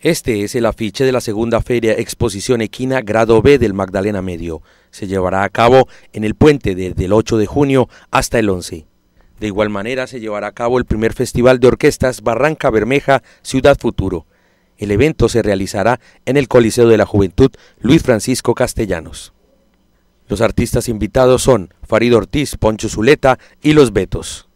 Este es el afiche de la segunda feria Exposición Equina Grado B del Magdalena Medio. Se llevará a cabo en el puente desde el 8 de junio hasta el 11. De igual manera se llevará a cabo el primer Festival de Orquestas Barranca Bermeja Ciudad Futuro. El evento se realizará en el Coliseo de la Juventud Luis Francisco Castellanos. Los artistas invitados son Farid Ortiz, Poncho Zuleta y Los Betos.